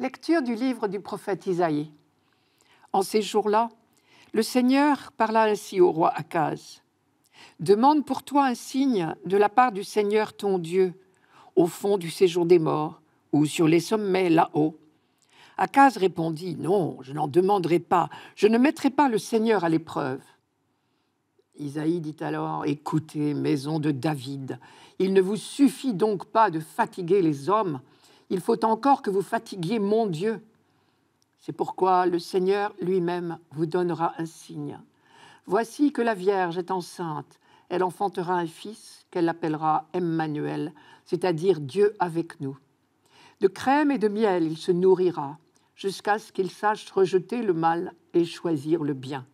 Lecture du livre du prophète Isaïe. En ces jours-là, le Seigneur parla ainsi au roi Akaz. Demande pour toi un signe de la part du Seigneur ton Dieu, au fond du séjour des morts, ou sur les sommets là-haut. Akaz répondit Non, je n'en demanderai pas, je ne mettrai pas le Seigneur à l'épreuve. Isaïe dit alors Écoutez, maison de David, il ne vous suffit donc pas de fatiguer les hommes il faut encore que vous fatiguiez mon Dieu. C'est pourquoi le Seigneur lui-même vous donnera un signe. Voici que la Vierge est enceinte. Elle enfantera un fils qu'elle appellera Emmanuel, c'est-à-dire Dieu avec nous. De crème et de miel il se nourrira, jusqu'à ce qu'il sache rejeter le mal et choisir le bien.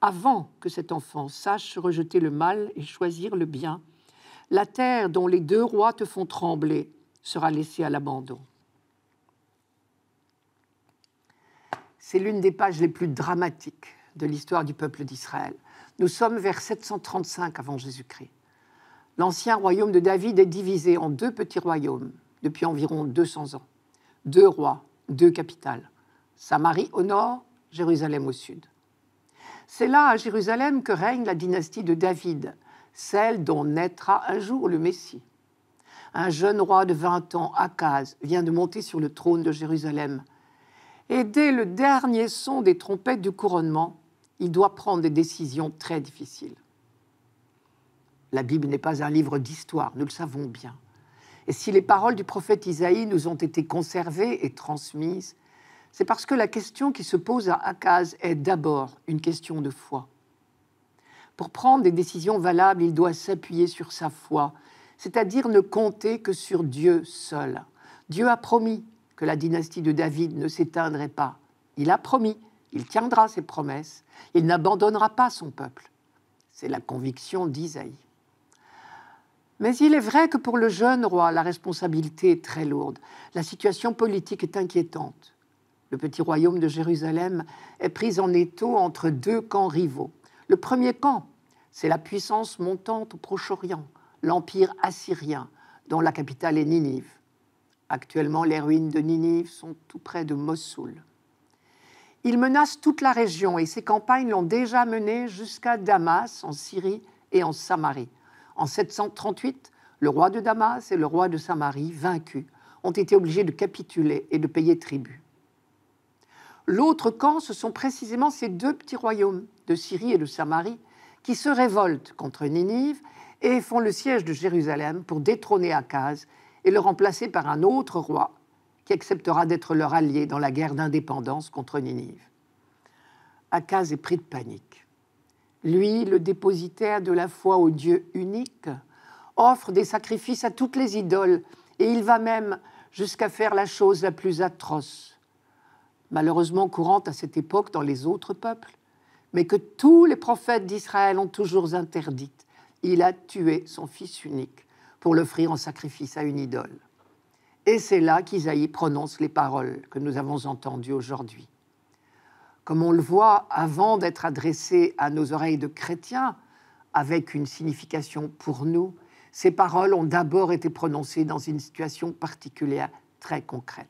Avant que cet enfant sache rejeter le mal et choisir le bien, la terre dont les deux rois te font trembler sera laissé à l'abandon. C'est l'une des pages les plus dramatiques de l'histoire du peuple d'Israël. Nous sommes vers 735 avant Jésus-Christ. L'ancien royaume de David est divisé en deux petits royaumes depuis environ 200 ans. Deux rois, deux capitales. Samarie au nord, Jérusalem au sud. C'est là, à Jérusalem, que règne la dynastie de David, celle dont naîtra un jour le Messie un jeune roi de 20 ans, Akaz, vient de monter sur le trône de Jérusalem. Et dès le dernier son des trompettes du couronnement, il doit prendre des décisions très difficiles. La Bible n'est pas un livre d'histoire, nous le savons bien. Et si les paroles du prophète Isaïe nous ont été conservées et transmises, c'est parce que la question qui se pose à Akaz est d'abord une question de foi. Pour prendre des décisions valables, il doit s'appuyer sur sa foi, c'est-à-dire ne compter que sur Dieu seul. Dieu a promis que la dynastie de David ne s'éteindrait pas. Il a promis, il tiendra ses promesses, il n'abandonnera pas son peuple. C'est la conviction d'Isaïe. Mais il est vrai que pour le jeune roi, la responsabilité est très lourde. La situation politique est inquiétante. Le petit royaume de Jérusalem est pris en étau entre deux camps rivaux. Le premier camp, c'est la puissance montante au Proche-Orient, l'empire assyrien, dont la capitale est Ninive. Actuellement, les ruines de Ninive sont tout près de Mossoul. Il menace toute la région et ses campagnes l'ont déjà mené jusqu'à Damas, en Syrie et en Samarie. En 738, le roi de Damas et le roi de Samarie, vaincus, ont été obligés de capituler et de payer tribut. L'autre camp, ce sont précisément ces deux petits royaumes de Syrie et de Samarie qui se révoltent contre Ninive et font le siège de Jérusalem pour détrôner Akaz et le remplacer par un autre roi qui acceptera d'être leur allié dans la guerre d'indépendance contre Ninive. Akaz est pris de panique. Lui, le dépositaire de la foi au Dieu unique, offre des sacrifices à toutes les idoles et il va même jusqu'à faire la chose la plus atroce, malheureusement courante à cette époque dans les autres peuples, mais que tous les prophètes d'Israël ont toujours interdite il a tué son fils unique pour l'offrir en sacrifice à une idole. Et c'est là qu'Isaïe prononce les paroles que nous avons entendues aujourd'hui. Comme on le voit, avant d'être adressées à nos oreilles de chrétiens, avec une signification pour nous, ces paroles ont d'abord été prononcées dans une situation particulière, très concrète.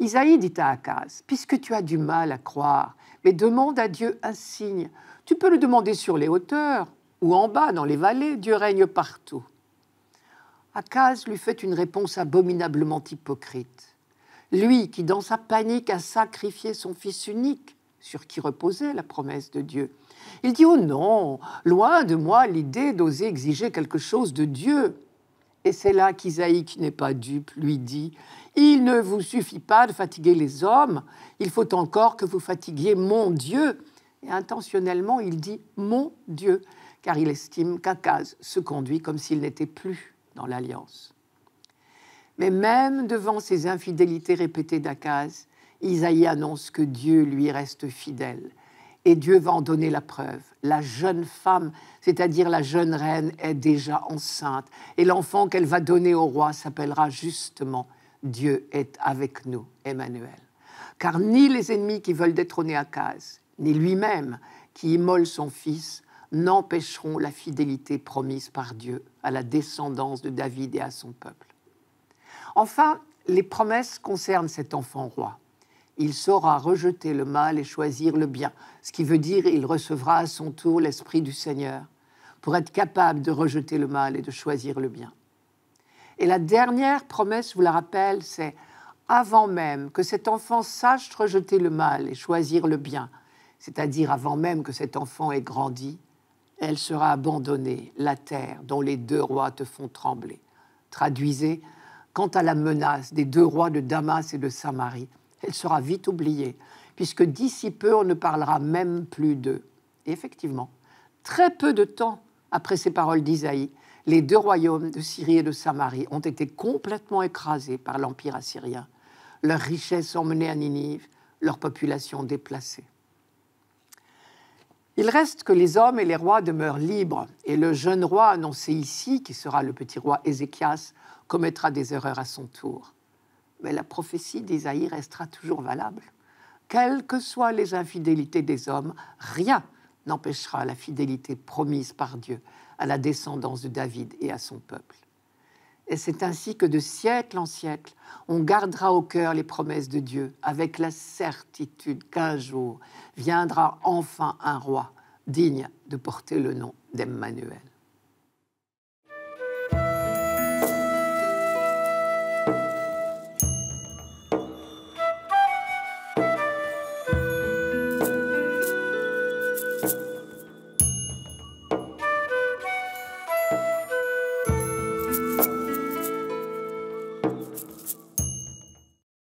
Isaïe dit à Akaz, puisque tu as du mal à croire, mais demande à Dieu un signe. Tu peux le demander sur les hauteurs, ou en bas, dans les vallées, Dieu règne partout. Akaz lui fait une réponse abominablement hypocrite. Lui qui, dans sa panique, a sacrifié son fils unique, sur qui reposait la promesse de Dieu. Il dit Oh non, loin de moi l'idée d'oser exiger quelque chose de Dieu. Et c'est là qu'Isaïe, qui n'est pas dupe, lui dit Il ne vous suffit pas de fatiguer les hommes, il faut encore que vous fatiguiez mon Dieu. Et intentionnellement, il dit Mon Dieu car il estime qu'Akaz se conduit comme s'il n'était plus dans l'alliance. Mais même devant ces infidélités répétées d'Akaz, Isaïe annonce que Dieu lui reste fidèle. Et Dieu va en donner la preuve. La jeune femme, c'est-à-dire la jeune reine, est déjà enceinte. Et l'enfant qu'elle va donner au roi s'appellera justement Dieu est avec nous, Emmanuel. Car ni les ennemis qui veulent détrôner Akaz, ni lui-même qui immole son fils, n'empêcheront la fidélité promise par Dieu à la descendance de David et à son peuple. Enfin, les promesses concernent cet enfant roi. Il saura rejeter le mal et choisir le bien, ce qui veut dire il recevra à son tour l'Esprit du Seigneur pour être capable de rejeter le mal et de choisir le bien. Et la dernière promesse, je vous la rappelle, c'est avant même que cet enfant sache rejeter le mal et choisir le bien, c'est-à-dire avant même que cet enfant ait grandi, elle sera abandonnée, la terre dont les deux rois te font trembler. Traduisez, quant à la menace des deux rois de Damas et de Samarie, elle sera vite oubliée, puisque d'ici peu on ne parlera même plus d'eux. Et effectivement, très peu de temps après ces paroles d'Isaïe, les deux royaumes de Syrie et de Samarie ont été complètement écrasés par l'Empire assyrien, leurs richesses emmenées à Ninive, leur population déplacée. Il reste que les hommes et les rois demeurent libres, et le jeune roi annoncé ici, qui sera le petit roi Ézéchias, commettra des erreurs à son tour. Mais la prophétie d'Isaïe restera toujours valable. Quelles que soient les infidélités des hommes, rien n'empêchera la fidélité promise par Dieu à la descendance de David et à son peuple. Et c'est ainsi que de siècle en siècle, on gardera au cœur les promesses de Dieu, avec la certitude qu'un jour viendra enfin un roi digne de porter le nom d'Emmanuel.